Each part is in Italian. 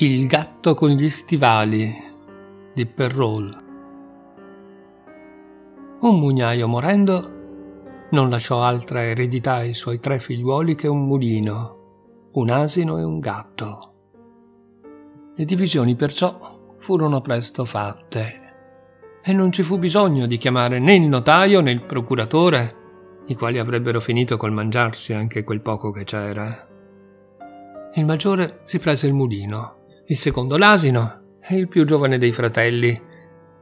Il gatto con gli stivali di Perrault. Un mugnaio morendo non lasciò altra eredità ai suoi tre figliuoli che un mulino, un asino e un gatto. Le divisioni perciò furono presto fatte e non ci fu bisogno di chiamare né il notaio né il procuratore, i quali avrebbero finito col mangiarsi anche quel poco che c'era. Il maggiore si prese il mulino il secondo l'asino e il più giovane dei fratelli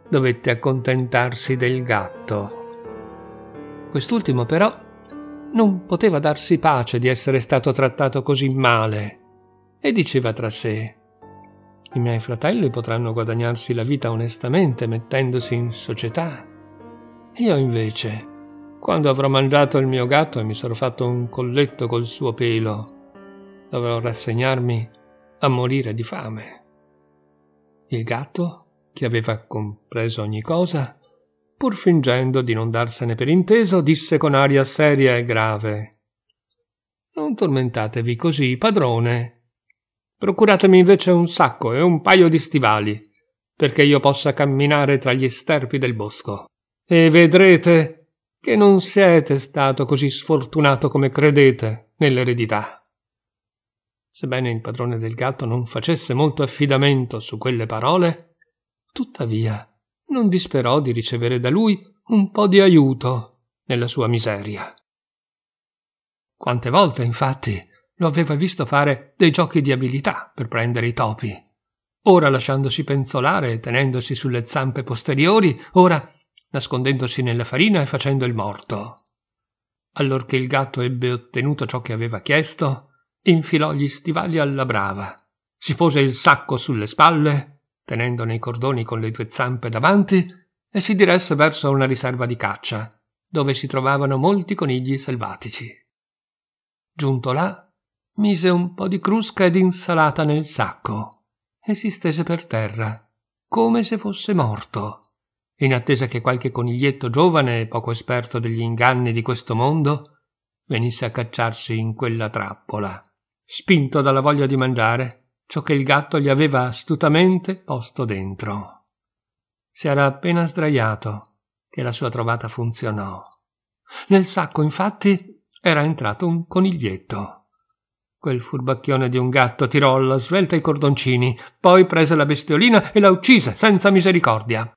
dovette accontentarsi del gatto. Quest'ultimo però non poteva darsi pace di essere stato trattato così male e diceva tra sé i miei fratelli potranno guadagnarsi la vita onestamente mettendosi in società. Io invece, quando avrò mangiato il mio gatto e mi sarò fatto un colletto col suo pelo, dovrò rassegnarmi a morire di fame. Il gatto, che aveva compreso ogni cosa, pur fingendo di non darsene per inteso, disse con aria seria e grave Non tormentatevi così, padrone. Procuratemi invece un sacco e un paio di stivali, perché io possa camminare tra gli sterpi del bosco. E vedrete che non siete stato così sfortunato come credete nell'eredità. Sebbene il padrone del gatto non facesse molto affidamento su quelle parole, tuttavia non disperò di ricevere da lui un po' di aiuto nella sua miseria. Quante volte, infatti, lo aveva visto fare dei giochi di abilità per prendere i topi, ora lasciandosi penzolare e tenendosi sulle zampe posteriori, ora nascondendosi nella farina e facendo il morto. Allorché il gatto ebbe ottenuto ciò che aveva chiesto, infilò gli stivali alla brava, si pose il sacco sulle spalle, tenendone i cordoni con le due zampe davanti, e si diresse verso una riserva di caccia, dove si trovavano molti conigli selvatici. Giunto là, mise un po di crusca ed insalata nel sacco e si stese per terra, come se fosse morto, in attesa che qualche coniglietto giovane e poco esperto degli inganni di questo mondo venisse a cacciarsi in quella trappola spinto dalla voglia di mangiare ciò che il gatto gli aveva astutamente posto dentro. Si era appena sdraiato che la sua trovata funzionò. Nel sacco, infatti, era entrato un coniglietto. Quel furbacchione di un gatto tirò alla svelta i cordoncini, poi prese la bestiolina e la uccise senza misericordia.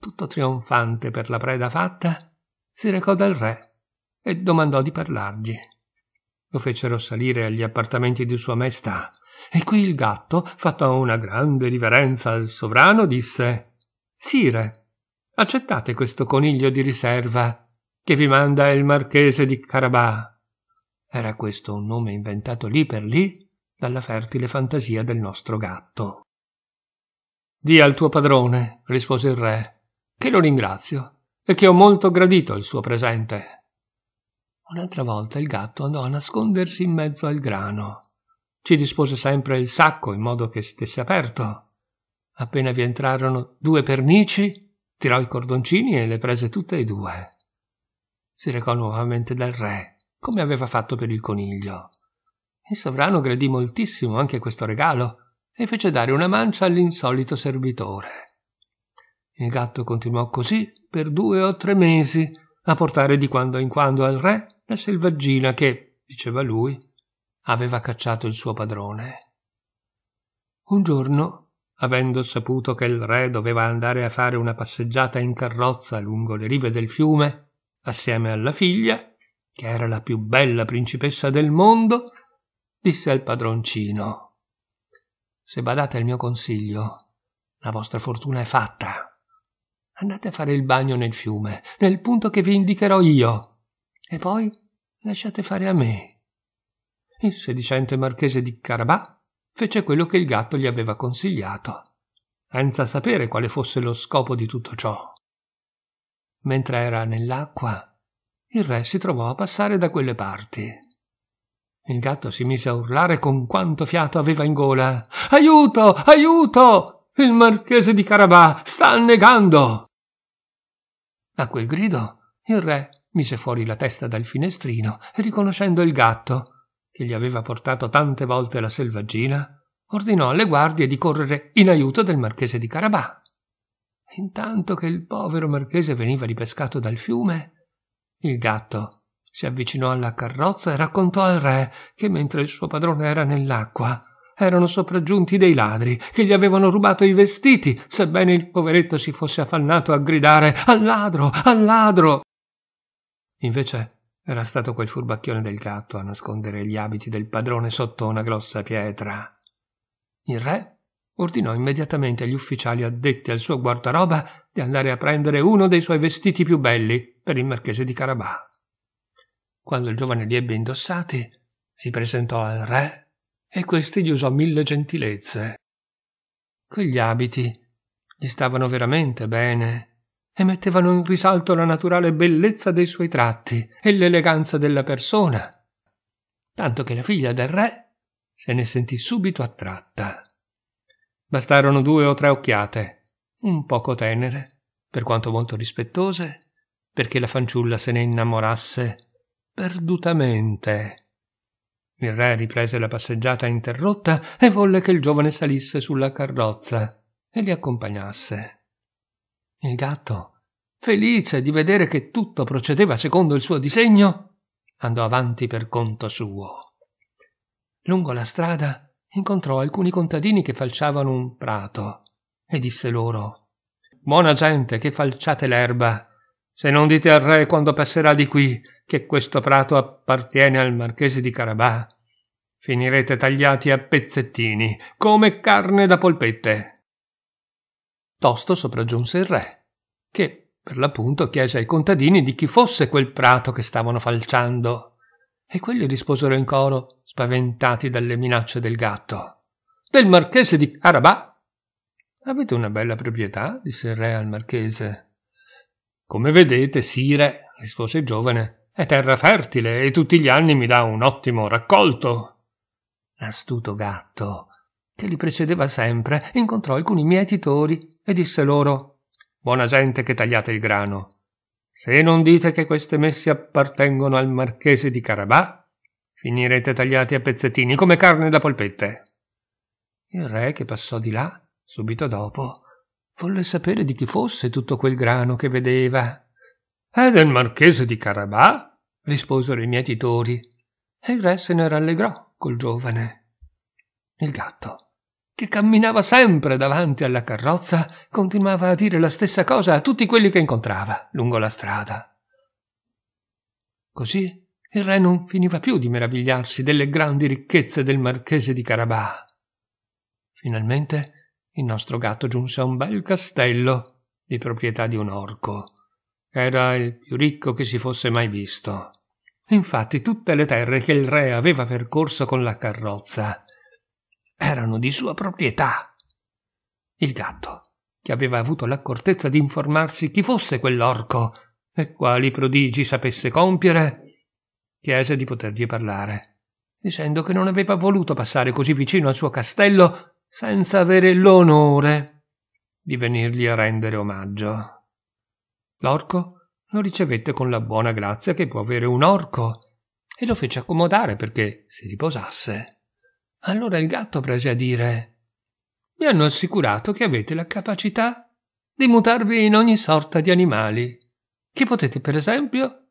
Tutto trionfante per la preda fatta, si recò dal re e domandò di parlargli. Lo fecero salire agli appartamenti di Sua Maestà. E qui il gatto, fatta una grande riverenza al sovrano, disse Sire, accettate questo coniglio di riserva che vi manda il marchese di Carabà. Era questo un nome inventato lì per lì dalla fertile fantasia del nostro gatto. Di al tuo padrone, rispose il re, che lo ringrazio e che ho molto gradito il suo presente. Un'altra volta il gatto andò a nascondersi in mezzo al grano. Ci dispose sempre il sacco in modo che stesse aperto. Appena vi entrarono due pernici, tirò i cordoncini e le prese tutte e due. Si recò nuovamente dal re, come aveva fatto per il coniglio. Il sovrano gradì moltissimo anche questo regalo e fece dare una mancia all'insolito servitore. Il gatto continuò così per due o tre mesi, a portare di quando in quando al re la selvaggina che, diceva lui, aveva cacciato il suo padrone. Un giorno, avendo saputo che il re doveva andare a fare una passeggiata in carrozza lungo le rive del fiume, assieme alla figlia, che era la più bella principessa del mondo, disse al padroncino Se badate al mio consiglio, la vostra fortuna è fatta. Andate a fare il bagno nel fiume, nel punto che vi indicherò io. E poi lasciate fare a me. Il sedicente marchese di Carabà fece quello che il gatto gli aveva consigliato, senza sapere quale fosse lo scopo di tutto ciò. Mentre era nell'acqua, il re si trovò a passare da quelle parti. Il gatto si mise a urlare con quanto fiato aveva in gola. Aiuto! Aiuto! Il marchese di Carabà sta annegando! A quel grido il re mise fuori la testa dal finestrino e riconoscendo il gatto, che gli aveva portato tante volte la selvaggina, ordinò alle guardie di correre in aiuto del marchese di Carabà. Intanto che il povero marchese veniva ripescato dal fiume, il gatto si avvicinò alla carrozza e raccontò al re che mentre il suo padrone era nell'acqua, erano sopraggiunti dei ladri che gli avevano rubato i vestiti, sebbene il poveretto si fosse affannato a gridare al ladro, al ladro. Invece era stato quel furbacchione del gatto a nascondere gli abiti del padrone sotto una grossa pietra. Il re ordinò immediatamente agli ufficiali addetti al suo guardaroba di andare a prendere uno dei suoi vestiti più belli per il marchese di Carabà. Quando il giovane li ebbe indossati, si presentò al re e questi gli usò mille gentilezze. Quegli abiti gli stavano veramente bene e mettevano in risalto la naturale bellezza dei suoi tratti e l'eleganza della persona, tanto che la figlia del re se ne sentì subito attratta. Bastarono due o tre occhiate, un poco tenere, per quanto molto rispettose, perché la fanciulla se ne innamorasse perdutamente. Il re riprese la passeggiata interrotta e volle che il giovane salisse sulla carrozza e li accompagnasse. Il gatto, felice di vedere che tutto procedeva secondo il suo disegno, andò avanti per conto suo. Lungo la strada incontrò alcuni contadini che falciavano un prato e disse loro Buona gente che falciate l'erba se non dite al re quando passerà di qui che questo prato appartiene al marchese di Carabà, finirete tagliati a pezzettini, come carne da polpette. Tosto sopraggiunse il re, che per l'appunto chiese ai contadini di chi fosse quel prato che stavano falciando, e quelli risposero in coro, spaventati dalle minacce del gatto. Del marchese di Carabà. Avete una bella proprietà, disse il re al marchese. Come vedete, Sire, rispose il giovane, è terra fertile e tutti gli anni mi dà un ottimo raccolto. L'astuto gatto, che li precedeva sempre, incontrò alcuni mietitori e disse loro Buona gente che tagliate il grano. Se non dite che queste messe appartengono al marchese di Carabà, finirete tagliati a pezzettini come carne da polpette. Il re che passò di là, subito dopo, Volle sapere di chi fosse tutto quel grano che vedeva. È del marchese di Carabà, risposero i mietitori. E il re se ne rallegrò col giovane. Il gatto, che camminava sempre davanti alla carrozza, continuava a dire la stessa cosa a tutti quelli che incontrava lungo la strada. Così il re non finiva più di meravigliarsi delle grandi ricchezze del marchese di Carabà. Finalmente il nostro gatto giunse a un bel castello di proprietà di un orco. Era il più ricco che si fosse mai visto. Infatti tutte le terre che il re aveva percorso con la carrozza erano di sua proprietà. Il gatto, che aveva avuto l'accortezza di informarsi chi fosse quell'orco e quali prodigi sapesse compiere, chiese di potergli parlare, dicendo che non aveva voluto passare così vicino al suo castello senza avere l'onore di venirgli a rendere omaggio. L'orco lo ricevette con la buona grazia che può avere un orco e lo fece accomodare perché si riposasse. Allora il gatto prese a dire Mi hanno assicurato che avete la capacità di mutarvi in ogni sorta di animali, che potete per esempio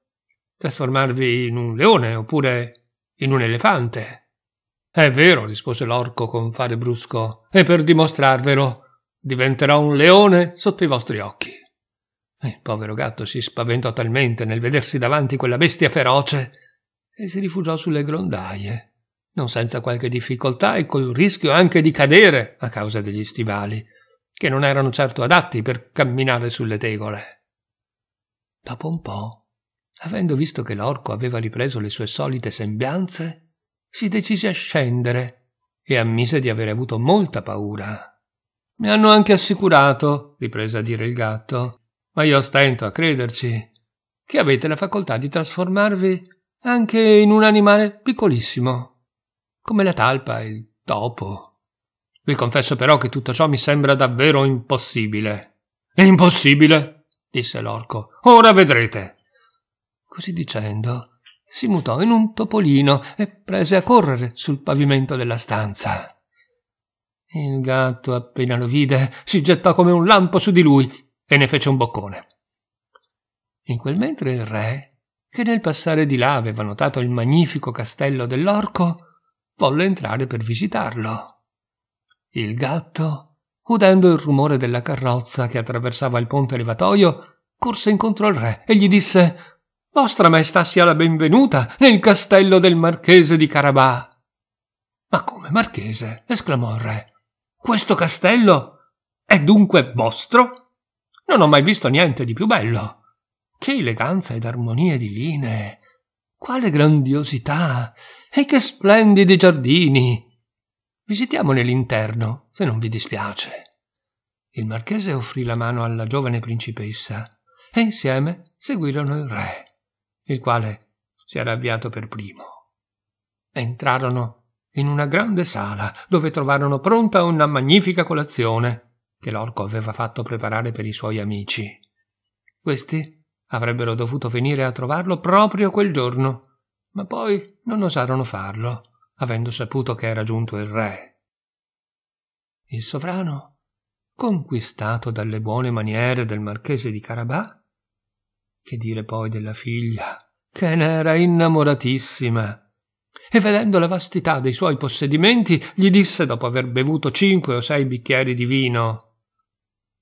trasformarvi in un leone oppure in un elefante. È vero, rispose l'orco con fare brusco, e per dimostrarvelo diventerò un leone sotto i vostri occhi. Eh, il povero gatto si spaventò talmente nel vedersi davanti quella bestia feroce e si rifugiò sulle grondaie, non senza qualche difficoltà e col rischio anche di cadere a causa degli stivali, che non erano certo adatti per camminare sulle tegole. Dopo un po', avendo visto che l'orco aveva ripreso le sue solite sembianze, si decise a scendere e ammise di aver avuto molta paura. Mi hanno anche assicurato, riprese a dire il gatto, ma io stento a crederci, che avete la facoltà di trasformarvi anche in un animale piccolissimo, come la talpa e il topo. Vi confesso però che tutto ciò mi sembra davvero impossibile. Impossibile? disse l'orco. Ora vedrete. Così dicendo, si mutò in un topolino e prese a correre sul pavimento della stanza. Il gatto, appena lo vide, si gettò come un lampo su di lui e ne fece un boccone. In quel mentre il re, che nel passare di là aveva notato il magnifico castello dell'orco, volle entrare per visitarlo. Il gatto, udendo il rumore della carrozza che attraversava il ponte levatoio, corse incontro al re e gli disse vostra Maestà sia la benvenuta nel castello del Marchese di Carabà. Ma come Marchese? esclamò il re. Questo castello è dunque vostro? Non ho mai visto niente di più bello. Che eleganza ed armonia di linee! Quale grandiosità! E che splendidi giardini! Visitiamone l'interno, se non vi dispiace. Il marchese offrì la mano alla giovane principessa e insieme seguirono il re il quale si era avviato per primo. Entrarono in una grande sala dove trovarono pronta una magnifica colazione che l'orco aveva fatto preparare per i suoi amici. Questi avrebbero dovuto venire a trovarlo proprio quel giorno, ma poi non osarono farlo, avendo saputo che era giunto il re. Il sovrano, conquistato dalle buone maniere del marchese di Carabà, che dire poi della figlia, che ne era innamoratissima. E vedendo la vastità dei suoi possedimenti, gli disse dopo aver bevuto cinque o sei bicchieri di vino: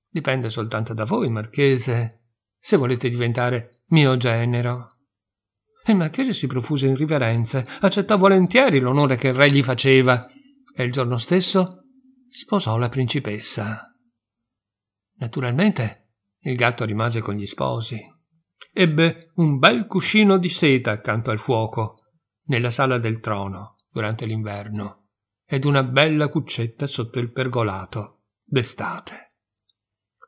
Dipende soltanto da voi, marchese, se volete diventare mio genero. E il marchese si profuse in riverenze, accettò volentieri l'onore che il re gli faceva, e il giorno stesso sposò la principessa. Naturalmente il gatto rimase con gli sposi. Ebbe un bel cuscino di seta accanto al fuoco, nella sala del trono, durante l'inverno, ed una bella cuccetta sotto il pergolato, d'estate.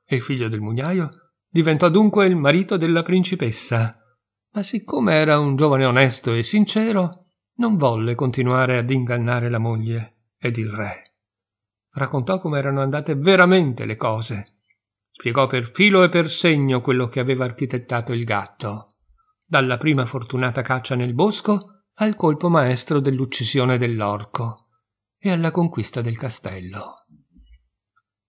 E il figlio del mugnaio diventò dunque il marito della principessa, ma siccome era un giovane onesto e sincero, non volle continuare ad ingannare la moglie ed il re. Raccontò come erano andate veramente le cose, Spiegò per filo e per segno quello che aveva architettato il gatto. Dalla prima fortunata caccia nel bosco al colpo maestro dell'uccisione dell'orco e alla conquista del castello.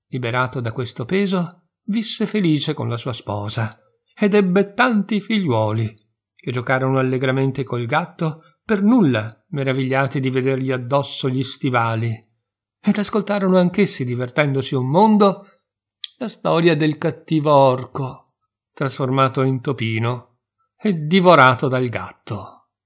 Liberato da questo peso, visse felice con la sua sposa ed ebbe tanti figliuoli che giocarono allegramente col gatto, per nulla meravigliati di vedergli addosso gli stivali, ed ascoltarono anch'essi divertendosi un mondo la storia del cattivo orco, trasformato in topino e divorato dal gatto.